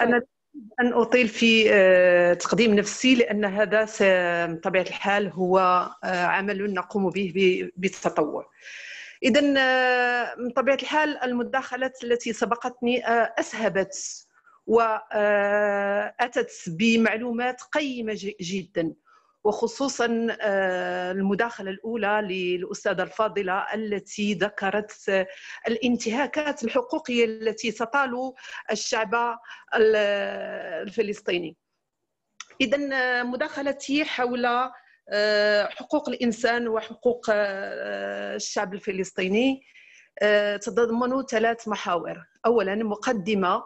أنا أن أطيل في آه، تقديم نفسي لأن هذا بطبيعة الحال هو آه، عمل نقوم به بالتطوع إذا آه، من طبيعة الحال المداخلات التي سبقتني أسهبت واتت بمعلومات قيمه جدا وخصوصا آه، المداخلة الأولى للأستاذة الفاضلة التي ذكرت آه، الانتهاكات الحقوقية التي تطال الشعب آه، الفلسطيني إذا مداخلتي حول حقوق الإنسان وحقوق الشعب الفلسطيني تتضمن ثلاث محاور أولا مقدمة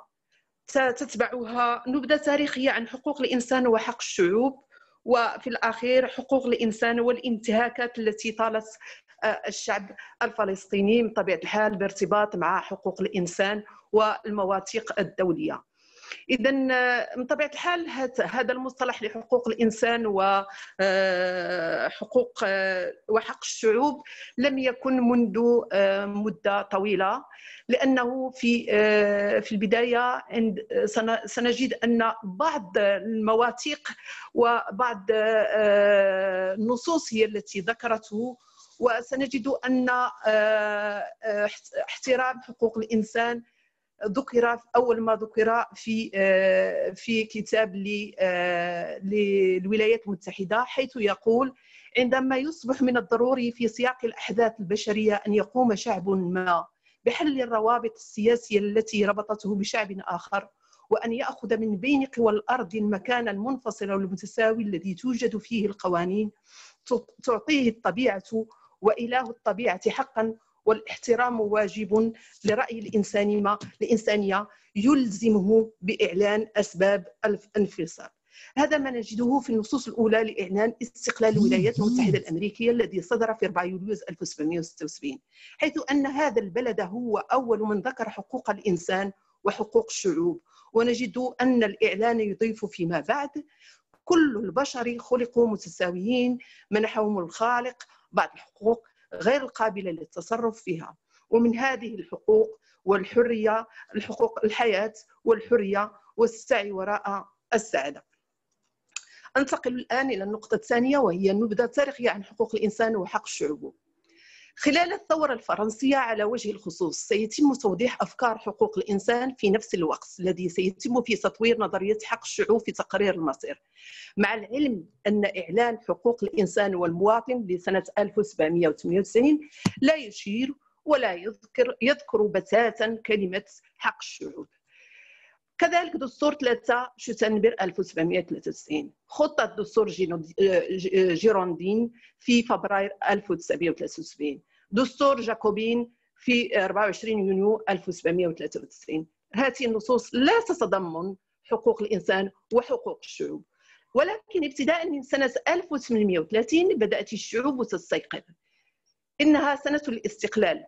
تتبعها نبذة تاريخية عن حقوق الإنسان وحق الشعوب وفي الأخير حقوق الإنسان والانتهاكات التي طالت آه، الشعب الفلسطيني بطبيعة الحال بارتباط مع حقوق الإنسان والمواثيق الدولية اذا آه، من طبيعه الحال هذا المصطلح لحقوق الانسان وحقوق آه، آه، وحق الشعوب لم يكن منذ مده طويله لانه في في البدايه سنجد ان بعض المواثيق وبعض النصوص هي التي ذكرته وسنجد ان احترام حقوق الانسان ذكر اول ما ذكر في آه، في كتاب آه، للولايات المتحده حيث يقول عندما يصبح من الضروري في سياق الاحداث البشريه ان يقوم شعب ما بحل الروابط السياسيه التي ربطته بشعب اخر وان ياخذ من بين قوى الارض المكان المنفصل والمتساوي الذي توجد فيه القوانين تعطيه الطبيعه واله الطبيعه حقا والاحترام واجب لرأي الإنسان ما الإنسانية يلزمه بإعلان أسباب الانفصال هذا ما نجده في النصوص الأولى لإعلان استقلال الولايات المتحدة الأمريكية الذي صدر في 4 يوليوز 1776 حيث أن هذا البلد هو أول من ذكر حقوق الإنسان وحقوق الشعوب ونجد أن الإعلان يضيف فيما بعد كل البشر خلقوا متساويين منحهم الخالق بعض الحقوق غير القابله للتصرف فيها ومن هذه الحقوق والحريه الحقوق الحياه والحريه والسعي وراء السعاده انتقل الان الى النقطه الثانيه وهي النبذه التاريخيه عن حقوق الانسان وحق الشعوب خلال الثورة الفرنسية على وجه الخصوص سيتم توضيح أفكار حقوق الإنسان في نفس الوقت الذي سيتم في تطوير نظرية حق الشعوب في تقرير المصير مع العلم أن إعلان حقوق الإنسان والمواطن لسنة 1798 لا يشير ولا يذكر يذكر بتاتا كلمة حق الشعوب كذلك دستور 3 شتنبر 1793 خطة دستور آه، آه، جيروندين في فبراير 1973 دستور جاكوبين في 24 يونيو 1793 هذه النصوص لا تتضمن حقوق الإنسان وحقوق الشعوب ولكن ابتداء من سنة 1830 بدأت الشعوب تستيقظ إنها سنة الاستقلال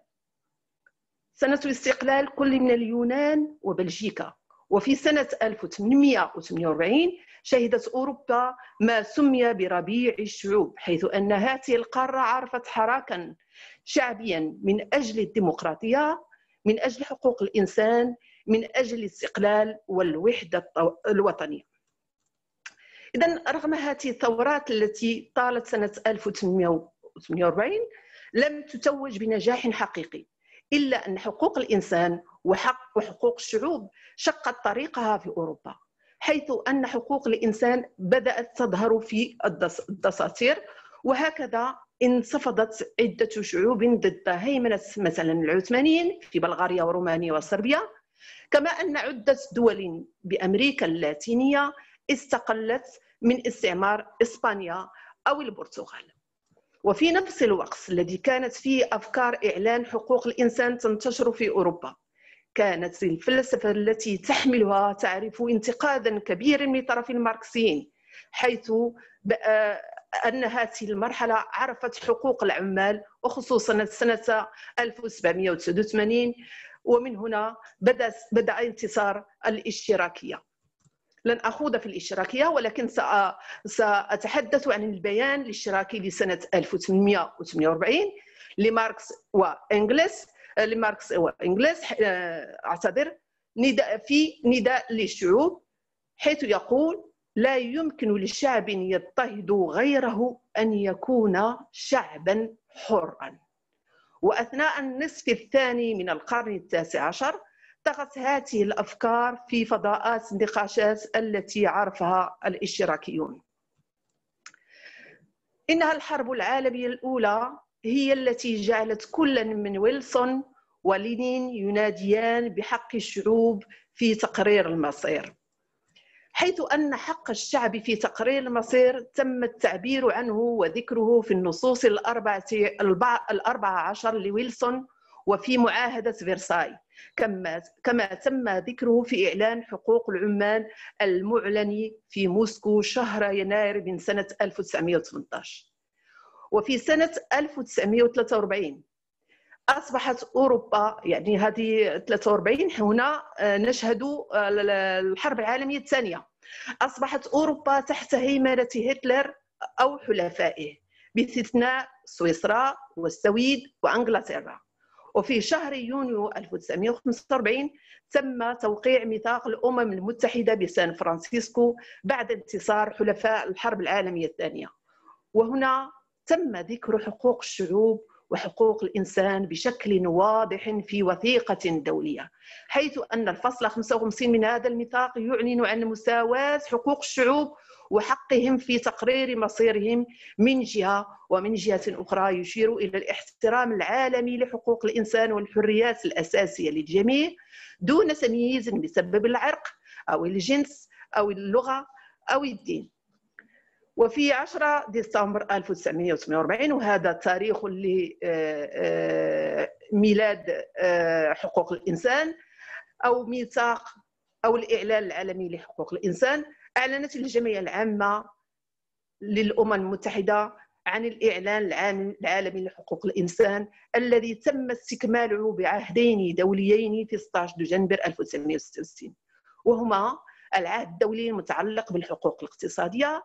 سنة الاستقلال كل من اليونان وبلجيكا وفي سنة 1848 شهدت أوروبا ما سمي بربيع الشعوب حيث أن هذه القارة عرفت حراكا شعبيا من اجل الديمقراطيه من اجل حقوق الانسان من اجل الاستقلال والوحده الوطنيه اذا رغم هذه الثورات التي طالت سنه 1848 لم تتوج بنجاح حقيقي الا ان حقوق الانسان وحق وحقوق الشعوب شقت طريقها في اوروبا حيث ان حقوق الانسان بدات تظهر في الدساتير وهكذا انتفضت عدة شعوب ضد هيمنة مثلا العثمانيين في بلغاريا ورومانيا وصربيا كما أن عدة دول بأمريكا اللاتينية استقلت من استعمار إسبانيا أو البرتغال وفي نفس الوقت الذي كانت فيه أفكار إعلان حقوق الإنسان تنتشر في أوروبا كانت الفلسفة التي تحملها تعرف انتقادا كبيرا من طرف الماركسيين حيث أن هذه المرحلة عرفت حقوق العمال وخصوصا سنة 1789 ومن هنا بدأ بدأ انتصار الاشتراكية لن أخوض في الاشتراكية ولكن سأتحدث عن البيان الاشتراكي لسنة 1848 لماركس وإنجلس لماركس وإنجلس أعتذر نداء في نداء للشعوب حيث يقول لا يمكن لشعب يضطهد غيره أن يكون شعبا حرا وأثناء النصف الثاني من القرن التاسع عشر طغت هذه الأفكار في فضاءات النقاشات التي عرفها الاشتراكيون إنها الحرب العالمية الأولى هي التي جعلت كلا من ويلسون ولينين يناديان بحق الشعوب في تقرير المصير حيث أن حق الشعب في تقرير المصير تم التعبير عنه وذكره في النصوص الأربعة, الأربعة عشر لويلسون وفي معاهدة فرساي كما, كما تم ذكره في إعلان حقوق العمال المعلن في موسكو شهر يناير من سنة 1918 وفي سنة 1943 اصبحت اوروبا يعني هذه 43 هنا آه، نشهد آه، الحرب العالميه الثانيه أصبحت أوروبا تحت هيمنة هتلر أو حلفائه باستثناء سويسرا والسويد وأنجلترا وفي شهر يونيو 1945 تم توقيع ميثاق الأمم المتحدة بسان فرانسيسكو بعد انتصار حلفاء الحرب العالمية الثانية وهنا تم ذكر حقوق الشعوب وحقوق الإنسان بشكل واضح في وثيقة دولية حيث أن الفصل 55 من هذا الميثاق يعلن عن مساواة حقوق الشعوب وحقهم في تقرير مصيرهم من جهه ومن جهه اخرى يشير الى الاحترام العالمي لحقوق الانسان والحريات الاساسيه للجميع دون تمييز بسبب العرق او الجنس او اللغه او الدين وفي 10 ديسمبر 1948 وهذا تاريخ لميلاد آه، آه، آه، حقوق الإنسان أو ميثاق أو الإعلان العالمي لحقوق الإنسان أعلنت الجمعية العامة للأمم المتحدة عن الإعلان العالمي لحقوق الإنسان الذي تم استكماله بعهدين دوليين في 16 دجنبر 1966 وهما العهد الدولي المتعلق بالحقوق الاقتصادية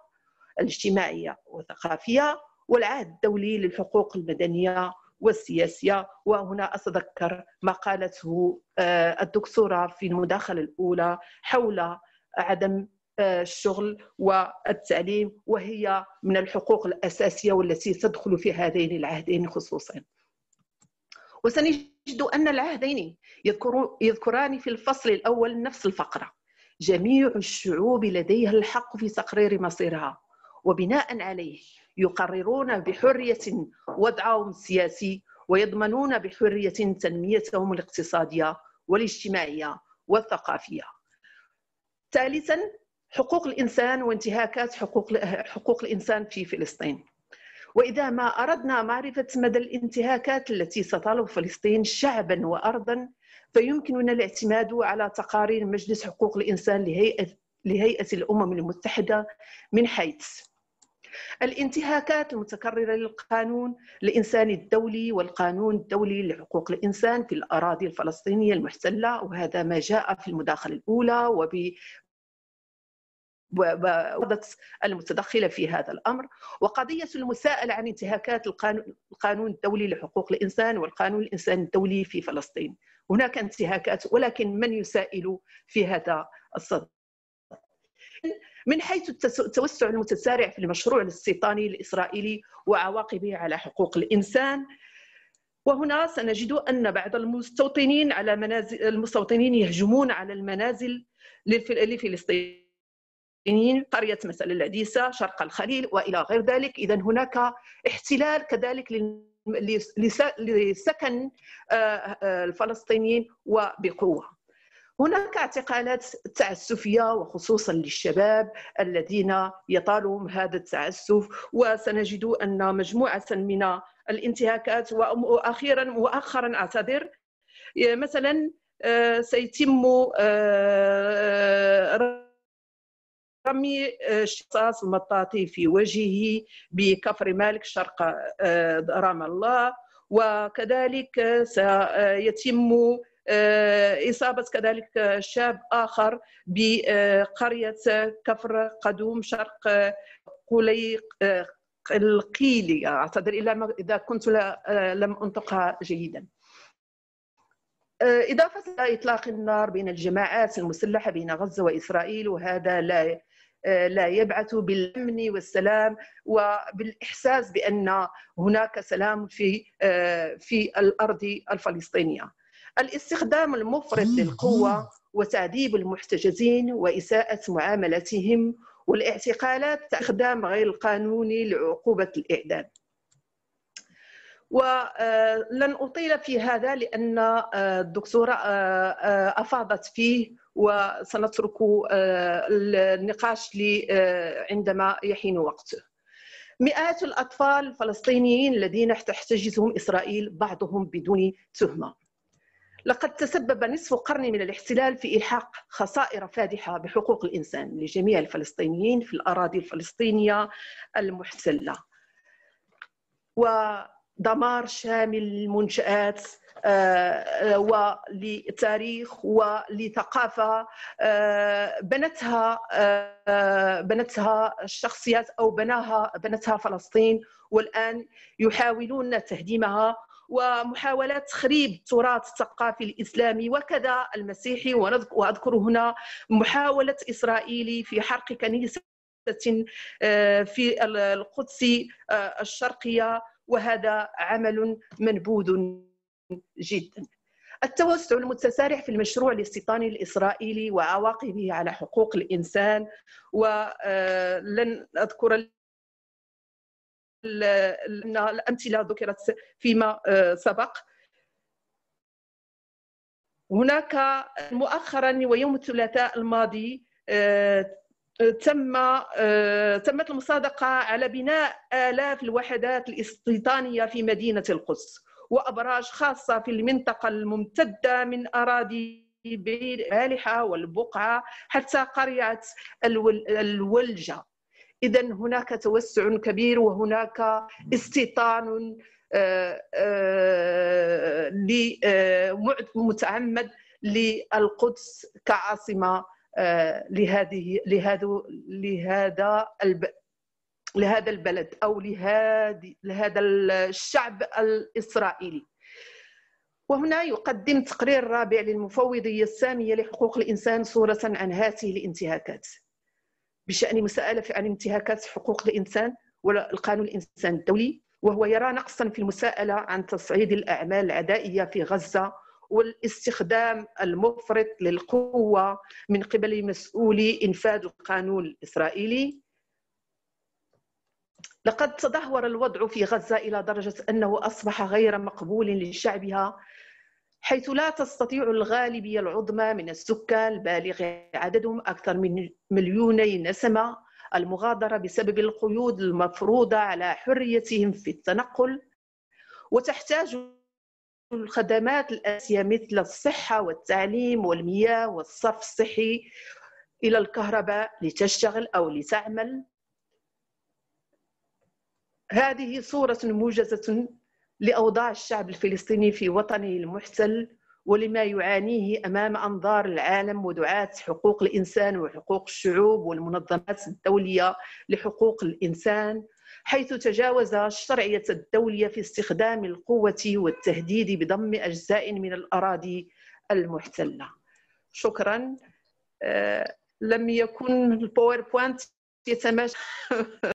الاجتماعية والثقافية والعهد الدولي للحقوق المدنية والسياسية وهنا أتذكر ما قالته آه، الدكتورة في المداخلة الأولى حول عدم آه، الشغل والتعليم وهي من الحقوق الأساسية والتي تدخل في هذين العهدين خصوصا وسنجد أن العهدين يذكران في الفصل الأول نفس الفقرة جميع الشعوب لديها الحق في تقرير مصيرها وبناء عليه يقررون بحريه وضعهم السياسي ويضمنون بحريه تنميتهم الاقتصاديه والاجتماعيه والثقافيه. ثالثا حقوق الانسان وانتهاكات حقوق حقوق الانسان في فلسطين. واذا ما اردنا معرفه مدى الانتهاكات التي ستطالب فلسطين شعبا وارضا فيمكننا الاعتماد على تقارير مجلس حقوق الانسان لهيئه لهيئه الامم المتحده من حيث الانتهاكات المتكررة للقانون الإنساني الدولي والقانون الدولي لحقوق الإنسان في الأراضي الفلسطينية المحتلة وهذا ما جاء في المداخلة الأولى وب وقضت المتدخله في هذا الامر وقضيه المساءله عن انتهاكات القانون الدولي لحقوق الانسان والقانون الانساني الدولي في فلسطين هناك انتهاكات ولكن من يسائل في هذا الصدد من حيث التوسع المتسارع في المشروع الاستيطاني الاسرائيلي وعواقبه على حقوق الانسان وهنا سنجد ان بعض المستوطنين على منازل المستوطنين يهجمون على المنازل للفلسطينيين قريه مثلا العديسه شرق الخليل والى غير ذلك اذا هناك احتلال كذلك لسكن آه، آه، الفلسطينيين وبقوه هناك اعتقالات تعسفيه وخصوصا للشباب الذين يطالهم هذا التعسف وسنجد ان مجموعه من الانتهاكات واخيرا مؤخرا اعتذر مثلا آه، سيتم آه، رمي الشخص آه، المطاطي في وجهه بكفر مالك شرق رام الله وكذلك سيتم آه، إصابة كذلك شاب آخر بقرية كفر قدوم شرق قلي آه، القيلي أعتذر إذا كنت آه، لم أنطقها جيداً إضافة إلى إطلاق النار بين الجماعات المسلحة بين غزة وإسرائيل وهذا لا لا يبعث بالأمن والسلام وبالإحساس بأن هناك سلام في في الأرض الفلسطينية الاستخدام المفرط للقوة وتعذيب المحتجزين وإساءة معاملتهم والاعتقالات استخدام غير القانوني لعقوبة الإعدام ولن آه، أطيل في هذا لأن آه، الدكتورة آه، أفاضت فيه وسنترك النقاش عندما يحين وقته مئات الأطفال الفلسطينيين الذين تحتجزهم إسرائيل بعضهم بدون تهمة لقد تسبب نصف قرن من الاحتلال في إلحاق خسائر فادحة بحقوق الإنسان لجميع الفلسطينيين في الأراضي الفلسطينية المحتلة ودمار شامل للمنشآت آه، آه، ولتاريخ ولثقافة آه، بنتها بنتها الشخصيات أو بناها بنتها فلسطين والآن يحاولون تهديمها ومحاولات تخريب التراث الثقافي الإسلامي وكذا المسيحي وأذكر هنا محاولة إسرائيل في حرق كنيسة آه، في القدس آه، الشرقية وهذا عمل منبوذ جدا التوسع المتسارع في المشروع الاستيطاني الإسرائيلي وعواقبه على حقوق الإنسان ولن آه، أذكر الامثله ذكرت فيما آه، سبق هناك مؤخرا ويوم الثلاثاء الماضي آه، تم آه، تمت المصادقه على بناء الاف الوحدات الاستيطانيه في مدينه القدس وابراج خاصه في المنطقه الممتده من اراضي بير الالحه والبقعه حتى قريه الولجه اذا هناك توسع كبير وهناك استيطان آه، آه، آه، متعمد للقدس كعاصمه لهذه لهذا لهذا لهذا البلد او لهذه لهذا الشعب الاسرائيلي وهنا يقدم تقرير رابع للمفوضية السامية لحقوق الإنسان صورة عن هذه الانتهاكات بشان مساءله عن انتهاكات حقوق الانسان والقانون الانسان الدولي وهو يرى نقصا في المساءله عن تصعيد الاعمال العدائيه في غزه والاستخدام المفرط للقوه من قبل مسؤولي انفاذ القانون الاسرائيلي لقد تدهور الوضع في غزه الى درجه انه اصبح غير مقبول لشعبها حيث لا تستطيع الغالبية العظمى من السكان البالغ عددهم أكثر من مليوني نسمة المغادرة بسبب القيود المفروضة على حريتهم في التنقل وتحتاج الخدمات الأساسية مثل الصحة والتعليم والمياه والصرف الصحي إلى الكهرباء لتشتغل أو لتعمل هذه صورة موجزة لاوضاع الشعب الفلسطيني في وطنه المحتل ولما يعانيه امام انظار العالم ودعاه حقوق الانسان وحقوق الشعوب والمنظمات الدوليه لحقوق الانسان حيث تجاوز الشرعيه الدوليه في استخدام القوه والتهديد بضم اجزاء من الاراضي المحتله. شكرا. أه لم يكن الباوربوينت يتماشى